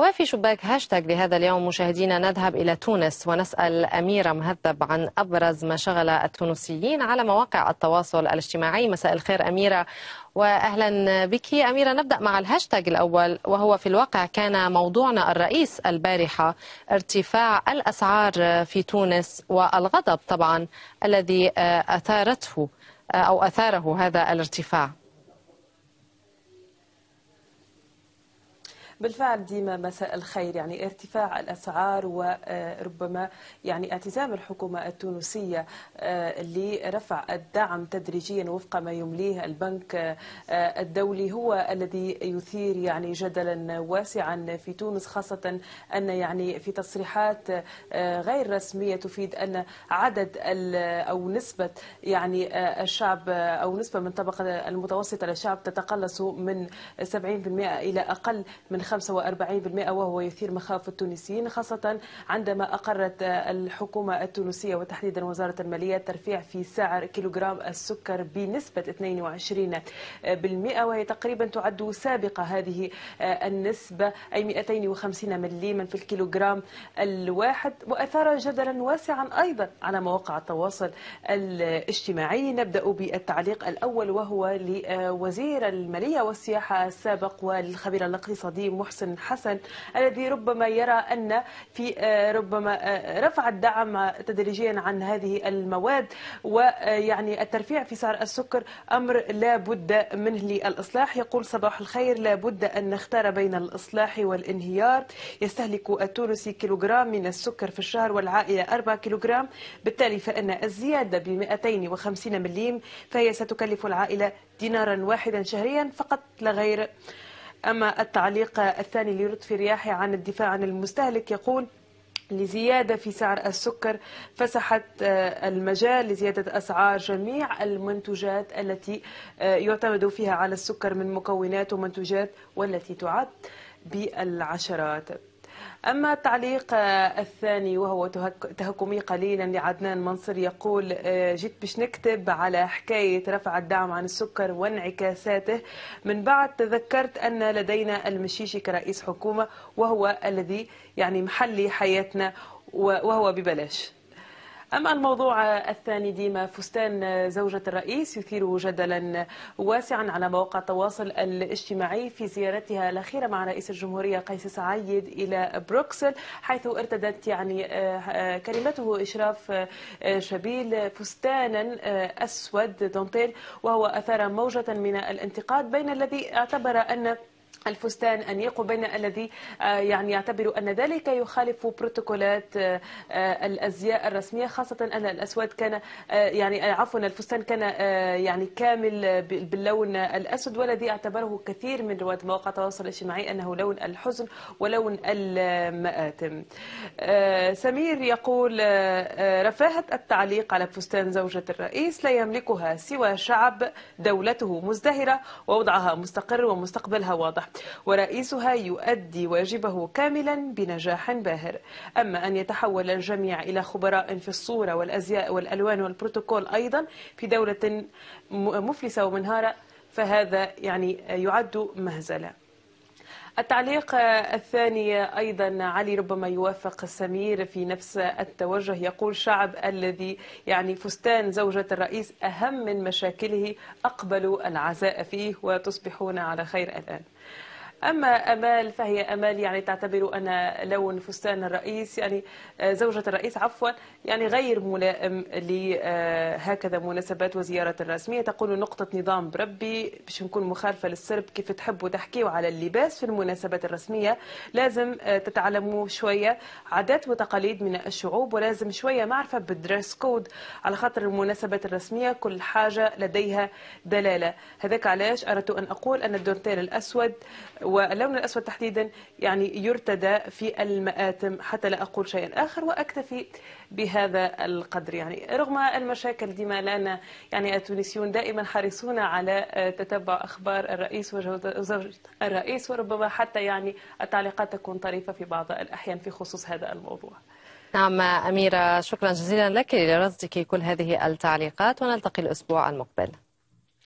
وفي شباك هاشتاج لهذا اليوم مشاهدينا نذهب إلى تونس ونسأل أميرة مهذب عن أبرز ما شغل التونسيين على مواقع التواصل الاجتماعي مساء الخير أميرة وأهلا بك أميرة نبدأ مع الهاشتاج الأول وهو في الواقع كان موضوعنا الرئيس البارحة ارتفاع الأسعار في تونس والغضب طبعا الذي أثارته أو أثاره هذا الارتفاع بالفعل ديما مساء الخير يعني ارتفاع الأسعار وربما آه، يعني التزام الحكومة التونسية آه، لرفع الدعم تدريجيا وفق ما يمليه البنك آه، الدولي هو الذي يثير يعني جدلا واسعا في تونس خاصة أن يعني في تصريحات غير رسمية تفيد أن عدد أو نسبة يعني الشعب أو نسبة من الطبقة المتوسطة للشعب تتقلص من 70% إلى أقل من 45% وهو يثير مخاوف التونسيين خاصة عندما أقرت الحكومة التونسية وتحديدا وزارة المالية ترفيع في سعر كيلوغرام السكر بنسبة 22% وهي تقريبا تعد سابقة هذه النسبة أي 250 مليما في الكيلوغرام الواحد وأثار جدلا واسعا أيضا على مواقع التواصل الاجتماعي نبدأ بالتعليق الأول وهو لوزير المالية والسياحة السابق والخبير الاقتصادي محسن حسن الذي ربما يرى أن في آه، ربما آه، رفع الدعم تدريجيا عن هذه المواد ويعني الترفيع في سعر السكر أمر لا بد منه للإصلاح يقول صباح الخير لا بد أن نختار بين الإصلاح والانهيار يستهلك التونسي كيلوغرام من السكر في الشهر والعائلة 4 كيلوغرام بالتالي فإن الزيادة ب 250 مليم فهي ستكلف العائلة دينارا واحدا شهريا فقط لغير أما التعليق الثاني للطفي رياحي عن الدفاع عن المستهلك يقول لزيادة في سعر السكر فسحت آه، المجال لزيادة أسعار جميع المنتجات التي آه، يعتمد فيها على السكر من مكونات ومنتجات والتي تعد بالعشرات أما التعليق آه، الثاني وهو تهكمي قليلا لعدنان منصر يقول آه، جيت باش نكتب على حكاية رفع الدعم عن السكر وانعكاساته من بعد تذكرت أن لدينا المشيشي كرئيس حكومة وهو الذي يعني محلي حياتنا وهو ببلاش أما الموضوع الثاني ديما فستان زوجة الرئيس يثير جدلا واسعا على مواقع التواصل الاجتماعي في زيارتها الأخيرة مع رئيس الجمهورية قيس سعيد إلى بروكسل حيث ارتدت يعني آه، كلمته إشراف آه، شبيل فستانا آه، أسود دونتيل وهو أثار موجة من الانتقاد بين الذي اعتبر أن الفستان أنيق وبين الذي آه، يعني يعتبر أن ذلك يخالف بروتوكولات آه، آه، الأزياء الرسمية خاصة أن الأسود كان يعني عفوا الفستان كان يعني كامل باللون الأسود والذي اعتبره كثير من رواد مواقع التواصل الاجتماعي أنه لون الحزن ولون المآتم سمير يقول رفاهة التعليق على فستان زوجة الرئيس لا يملكها سوى شعب دولته مزدهرة ووضعها مستقر ومستقبلها واضح ورئيسها يؤدي واجبه كاملا بنجاح باهر أما أن يتحول الجميع إلى خبراء في الصورة والأزياء والألوان والبروتوكول أيضا في دولة مفلسة ومنهارة فهذا يعني يعد مهزله التعليق الثاني أيضا علي ربما يوافق سمير في نفس التوجه يقول شعب الذي يعني فستان زوجة الرئيس أهم من مشاكله أقبلوا العزاء فيه وتصبحون على خير الآن أما أمال فهي أمال يعني تعتبر أن لون فستان الرئيس يعني آه، زوجة الرئيس عفوا يعني غير ملائم لهكذا آه، مناسبات وزيارة رسمية تقول نقطة نظام بربي باش نكون مخالفة للسرب كيف تحبوا تحكيوا على اللباس في المناسبات الرسمية لازم آه، تتعلموا شوية عادات وتقاليد من الشعوب ولازم شوية معرفة بالدريس كود على خاطر المناسبات الرسمية كل حاجة لديها دلالة هذاك علاش أردت أن أقول أن الدونتيل الأسود واللون الأسود تحديدا يعني يرتدى في المآتم حتى لا أقول شيئا آخر وأكتفي بهذا القدر يعني رغم المشاكل ديما لنا يعني التونسيون دائما حريصون على آه، تتبع أخبار الرئيس وزوجة الرئيس وربما حتى يعني التعليقات تكون طريفة في بعض الأحيان في خصوص هذا الموضوع نعم أميرة شكرا جزيلا لك لرصدك كل هذه التعليقات ونلتقي الأسبوع المقبل